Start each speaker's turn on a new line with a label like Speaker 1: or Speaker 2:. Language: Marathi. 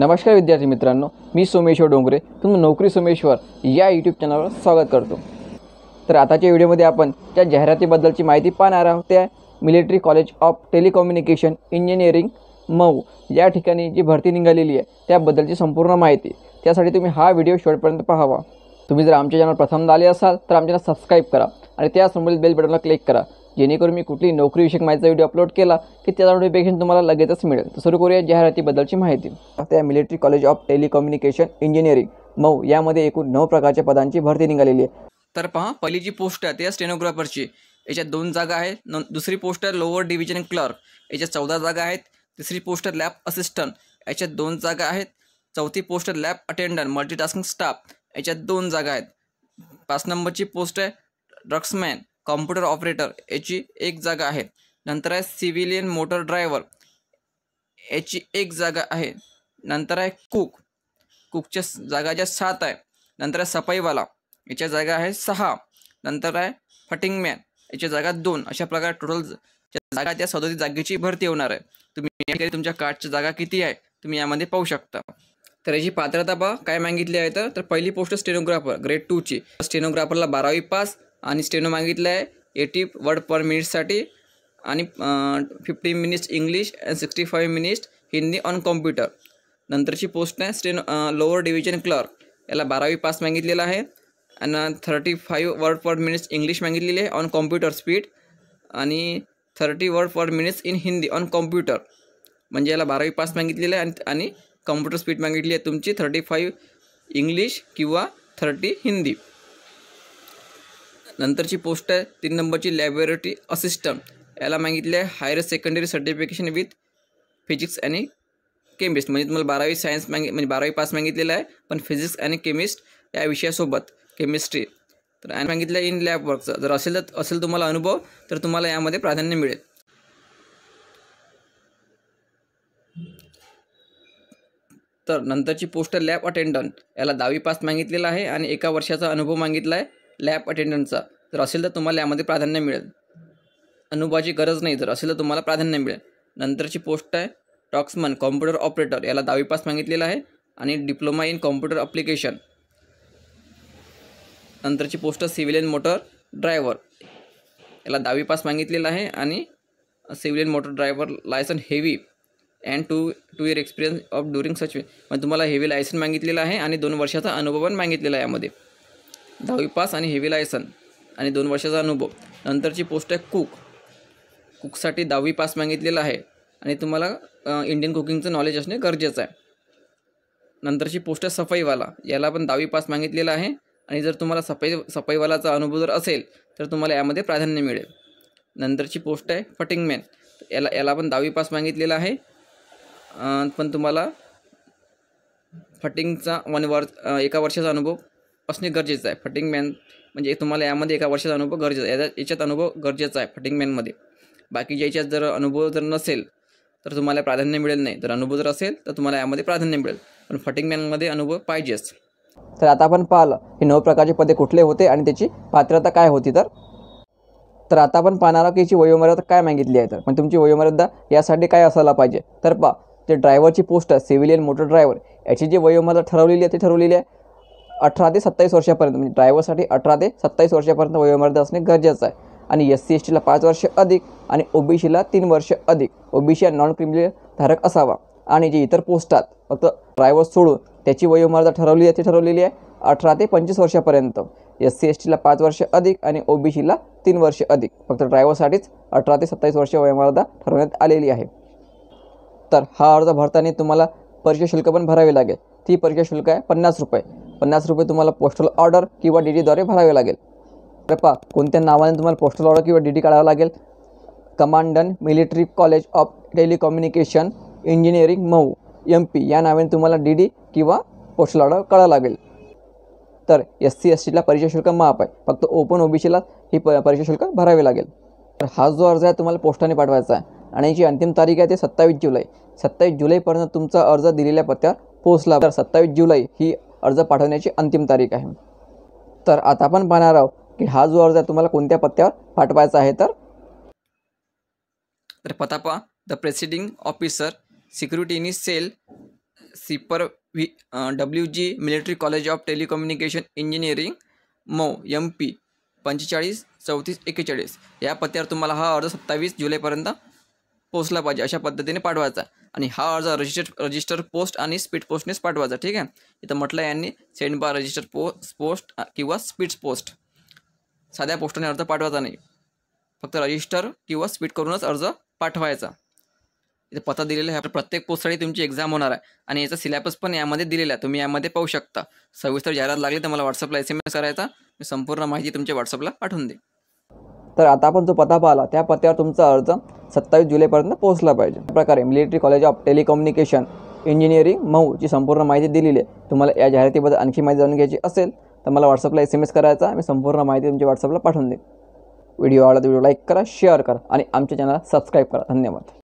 Speaker 1: नमस्कार विद्यार्थी मित्रांनो मी सोमेश्वर डोंगरे तुम्ही नोकरी सोमेश्वर या यूट्यूब चॅनलवर स्वागत करतो तर आताच्या व्हिडिओमध्ये आपण त्या जाहिरातीबद्दलची माहिती पाहणार आहोत त्या military college of telecommunication engineering Mhow या ठिकाणी जी भरती निघालेली आहे त्याबद्दलची संपूर्ण माहिती त्यासाठी तुम्ही हा व्हिडिओ शेवटपर्यंत पाहावा तुम्ही जर आमच्या चॅनल प्रथम आले असाल तर आमच्या सबस्क्राईब करा आणि त्यासंबंधित बेल बटनला क्लिक करा जेणेकरून मी कुठली नोकरीविषयक माहितीचा व्हिडिओ अपलोड केला की त्याचा नोटिफिकेशन तुम्हाला लगेचच मिळेल तर सुरू करूया जाहिरातीबद्दलची माहिती त्या military college of telecommunication engineering Mhow यामध्ये एकूण नऊ प्रकारच्या पदांची भरती निघालेली आहे तर पहा पहिली जी पोस्ट आहे त्या स्टेनोग्राफरची याच्यात दोन जागा आहेत दुसरी पोस्ट आहे लोअर डिव्हिजन क्लर्क याच्यात चौदा जागा आहेत तिसरी पोस्ट आहे लॅब असिस्टंट याच्यात दोन जागा आहेत चौथी पोस्ट आहे लॅब अटेंडंट मल्टीटास्किंग स्टाफ याच्यात दोन जागा आहेत पाच नंबरची पोस्ट आहे ड्रग्समॅन कॉम्प्युटर ऑपरेटर याची एक जागा आहे नंतर आहे सिव्हिलियन मोटर ड्रायव्हर याची एक जागा आहे नंतर आहे कुक कुकच्या जागा ज्या सात आहे नंतर आहे सफाईवाला याच्या जागा आहे सहा नंतर आहे फटिंग मॅन याच्या जागा दोन अशा प्रकारे टोटल जागा त्या सदोतीस जागेची भरती होणार आहे तुम्ही तुमच्या कार्डची जागा किती आहे तुम्ही यामध्ये पाहू शकता तर याची पात्रता पहा काय मागितली आहे तर पहिली पोस्ट स्टेनोग्राफर ग्रेड टूची स्टेनोग्राफरला बारावी पास आणि स्टेनो मागितलं आहे एटी वर्ड पर मिनिटसाठी आणि fifty minutes English and sixty five minutes Hindi on computer नंतरची पोस्ट आहे स्टेनो लोअर डिव्हिजन क्लर्क याला बारावी पास मागितलेला आहे आणि thirty five word per minutes English मागितलेली आहे ऑन कॉम्प्युटर स्पीड आणि thirty word per minutes in Hindi on computer म्हणजे याला बारावी पास मागितलेलं आहे आणि कॉम्प्युटर स्पीड मागितली आहे तुमची थर्टी फाईव्ह इंग्लिश किंवा थर्टी हिंदी नंतरची पोस्ट आहे तीन नंबरची लॅबोरेटरी असिस्टंट याला मागितली आहे higher secondary certification with physics आणि केमिस्ट म्हणजे तुम्हाला बारावी सायन्स मागे म्हणजे बारावी पास मागितलेला आहे पण फिजिक्स आणि केमिस्ट या विषयासोबत केमिस्ट्री तर आणि मागितलं इन लॅब वर्कचं जर असेल तर असेल तुम्हाला अनुभव तर तुम्हाला यामध्ये प्राधान्य मिळेल तर नंतरची पोस्ट लॅब अटेंडंट याला दहावी पास मागितलेला आहे आणि एका वर्षाचा अनुभव मागितला आहे लॅब अटेंडंटचा जर असेल तर तुम्हाला यामध्ये प्राधान्य मिळेल अनुभवाची गरज नाही जर असेल तर तुम्हाला प्राधान्य मिळेल नंतरची पोस्ट आहे टॉक्समन कॉम्प्युटर ऑपरेटर याला दहावी पास मागितलेला आहे आणि डिप्लोमा इन कॉम्प्युटर अप्लिकेशन नंतरची पोस्ट आहे सिव्हिलियन मोटर ड्रायव्हर याला दहावी पास मागितलेला आहे आणि civilian motor driver licence heavy and two two year experience of during such मग तुम्हाला हेवी लायसन मागितलेलं आहे आणि दोन वर्षाचा अनुभव पण मागितलेला आहे यामध्ये दहावी पास आणि हेवी लायसन आणि दोन वर्षाचा अनुभव नंतरची पोस्ट आहे कुक कुकसाठी दहावी पास मागितलेला आहे आणि तुम्हाला इंडियन कुकिंगचं नॉलेज असणे गरजेचं आहे नंतरची पोस्ट आहे सफाईवाला याला पण दहावी पास मागितलेला आहे आणि जर तुम्हाला सफाई सफाईवालाचा अनुभव जर असेल तर तुम्हाला यामध्ये प्राधान्य मिळेल नंतरची पोस्ट आहे फटिंगमॅन याला याला पण दहावी पास मागितलेला आहे पण तुम्हाला फटिंगचा वन वर्ष एका वर्षाचा अनुभव असणे गरजेचं आहे मॅन म्हणजे तुम्हाला यामध्ये एका वर्षाचा अनुभव गरजेचा आहे याच्यात अनुभव गरजेचा आहे फटिंग मॅनमध्ये बाकीच्या याच्यात जर अनुभव जर नसेल तर तुम्हाला प्राधान्य मिळेल नाही जर अनुभव जर असेल तर तुम्हाला यामध्ये प्राधान्य मिळेल पण मॅनमध्ये अनुभव पाहिजेच तर आता आपण पाहिलं हे नऊ प्रकारचे पदे कुठले होते आणि त्याची पात्रता काय होती तर तर आता आपण पाहणार आहोत की याची वयोमर्यादा काय मागितली आहे तर पण तुमची वयोमर्यादा यासाठी काय असायला पाहिजे तर पा ते ड्रायव्हरची पोस्ट आहे सिव्हिलियन मोटर ड्रायव्हर याची जी वयोमर्यादा ठरवलेली आहे ती ठरवलेली आहे अठरा ते सत्तावीस वर्षापर्यंत म्हणजे ड्रायव्हरसाठी अठरा ते सत्तावीस वर्षापर्यंत वयोमर्यादा असणे गरजेचं आहे आणि एस सी एस टीला पाच वर्ष अधिक आणि ओबीसीला तीन वर्ष अधिक ओबीसी हा नॉन क्रिमिनल धारक असावा आणि जे इतर पोस्टात फक्त ड्रायव्हर सोडून त्याची वयोमर्यादा ठरवली आहे ती ठरवलेली आहे अठरा ते पंचवीस वर्षापर्यंत एस सी एस टीला पाच वर्ष अधिक आणि ओबीसीला तीन वर्ष अधिक फक्त ड्रायव्हरसाठीच अठरा ते सत्तावीस वर्ष वयोमर्यादा ठरवण्यात आलेली आहे तर हा अर्ज भरताना तुम्हाला परीक्षा शुल्क पण भरावे लागेल ती परीक्षा शुल्क आहे पन्नास रुपये पन्नास रुपये तुम्हाला पोस्टल ऑर्डर किंवा डी डीद्वारे भरावे लागेल तर कोणत्या नावाने तुम्हाला पोस्टल ऑर्डर किंवा डी डी काढावं लागेल commandant military college of telecommunication engineering Mhow M P या नावाने तुम्हाला डी डी किंवा पोस्टल ऑर्डर काढावं लागेल तर एस सी एस टीला परीक्षा शुल्क माफ आहे फक्त ओपन ओबीसीला ही प परीक्षा शुल्क भरावे लागेल तर हा जो अर्ज आहे तुम्हाला पोस्टाने पाठवायचा आहे आणि जी अंतिम तारीख आहे ते सत्तावीस जुलै सत्तावीस जुलैपर्यंत तुमचा अर्ज दिलेल्या पत्त्यावर पोहोचला तर सत्तावीस जुलै ही अर्ज पाठवण्याची अंतिम तारीख आहे तर आता आपण पाहणार आहोत की हा जो अर्ज आहे तुम्हाला कोणत्या पत्त्यावर पाठवायचा आहे तर पता पहा द प्रेसिडिंग ऑफिसर सिक्युरिटीनी cell cipher V W G military college of telecommunication engineering Mhow M P पंचेचाळीस चौतीस एक्केचाळीस या पत्त्यावर तुम्हाला हा अर्ज सत्तावीस जुलैपर्यंत पोहोचला पाहिजे अशा पद्धतीने पाठवायचा आणि हा अर्ज रजिस्टर रजिस्टर पोस्ट आणि स्पीड पोस्टनेच पाठवायचा ठीक आहे इथं म्हटलं यांनी सेंड बाय रजिस्टर पो पोस्ट किंवा स्पीड पोस्ट साध्या पोस्टने अर्ज पाठवायचा नाही फक्त रजिस्टर किंवा स्पीड करूनच अर्ज पाठवायचा इथं पत्ता दिलेला आहे प्रत्येक पोस्टसाठी तुमची एक्झाम होणार आहे आणि याचा सिलेबस पण यामध्ये दिलेला आहे तुम्ही यामध्ये पाहू शकता सविस्तर जाहिरात लागली तर मला व्हॉट्सअपला एस एम एस करायचा मी संपूर्ण माहिती तुमच्या व्हॉट्सअपला पाठवून दे तर आता आपण जो पत्ता पाहिला त्या पत्त्यावर तुमचा अर्ज सत्तावीस जुलैपर्यंत पोहोचला पाहिजे प्रकारे military college of telecommunication engineering मऊची संपूर्ण माहिती दिलेली आहे तुम्हाला या जाहिरातीबद्दल आणखी माहिती जाणून घ्यायची असेल तर मला व्हॉट्सअपला एस एम एस करायचा मी संपूर्ण माहिती तुमच्या व्हॉट्सअपला पाठवून देईन व्हिडिओ आवडला तर व्हिडिओ लाईक करा शेअर करा आणि आमच्या चॅनलला सबस्क्राईब करा धन्यवाद